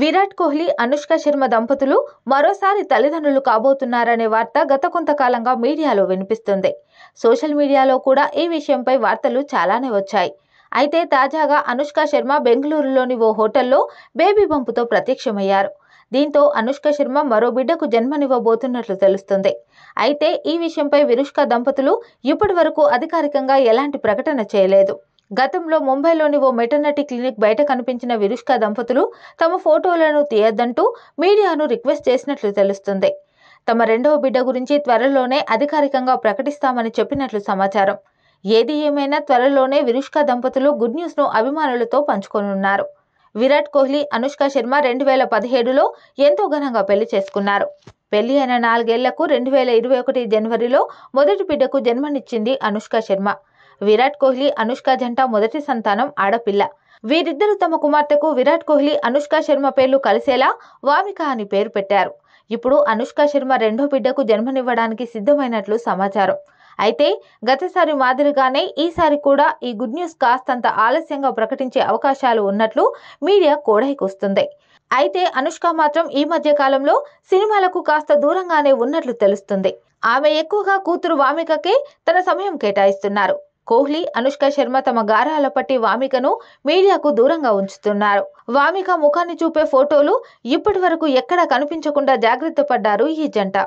విరాట్ కోహ్లీ అనుష్క శర్మ దంపతులు మరోసారి తల్లిదండ్రులు కాబోతున్నారనే వార్త గత కొంతకాలంగా మీడియాలో వినిపిస్తుంది సోషల్ మీడియాలో కూడా ఈ విషయంపై వార్తలు చాలానే వచ్చాయి అయితే తాజాగా అనుష్క శర్మ బెంగళూరులోని ఓ హోటల్లో బేబీ బంపుతో ప్రత్యక్షమయ్యారు దీంతో అనుష్క శర్మ మరో బిడ్డకు జన్మనివ్వబోతున్నట్లు తెలుస్తుంది అయితే ఈ విషయంపై విరుష్క దంపతులు ఇప్పటి వరకు అధికారికంగా ఎలాంటి ప్రకటన చేయలేదు గతంలో ముంబైలోని ఓ మెటర్నటీ క్లినిక్ బయట కనిపించిన విరుష్క దంపతులు తమ ఫోటోలను తీయద్దంటూ మీడియాను రిక్వెస్ట్ చేసినట్లు తెలుస్తుంది తమ రెండవ బిడ్డ గురించి త్వరలోనే అధికారికంగా ప్రకటిస్తామని చెప్పినట్లు సమాచారం ఏది ఏమైనా త్వరలోనే విరుష్క దంపతులు గుడ్ న్యూస్ను అభిమానులతో పంచుకోనున్నారు విరాట్ కోహ్లీ అనుష్క శర్మ రెండు వేల పదిహేడులో ఎంతో ఘనంగా పెళ్లి చేసుకున్నారు పెళ్లి అయిన నాలుగేళ్లకు రెండు వేల ఇరవై ఒకటి జనవరిలో మొదటి బిడ్డకు జన్మనిచ్చింది అనుష్క శర్మ విరాట్ కోహ్లీ అనుష్క జంట మొదటి సంతానం ఆడపిల్ల వీరిద్దరు తమ కుమార్తెకు విరాట్ కోహ్లీ అనుష్క శర్మ పేర్లు కలిసేలా వామిక అని పేరు పెట్టారు ఇప్పుడు అనుష్క శర్మ రెండో బిడ్డకు జన్మనివ్వడానికి సిద్ధమైనట్లు సమాచారం అయితే గతసారి మాదిరిగానే ఈసారి కూడా ఈ గుడ్ న్యూస్ కాస్తంత ఆలస్యంగా ప్రకటించే అవకాశాలు ఉన్నట్లు మీడియా కోడైకొస్తుంది అయితే అనుష్క మాత్రం ఈ మధ్య కాలంలో సినిమాలకు కాస్త దూరంగానే ఉన్నట్లు తెలుస్తుంది ఆమె ఎక్కువగా కూతురు వామికకే తన సమయం కేటాయిస్తున్నారు కోహ్లీ అనుష్క శర్మ తమ గారాల పట్టి వామికను మీడియాకు దూరంగా ఉంచుతున్నారు వామిక ముఖాన్ని చూపే ఫోటోలు ఇప్పటి వరకు ఎక్కడా కనిపించకుండా జాగ్రత్త పడ్డారు ఈ జంట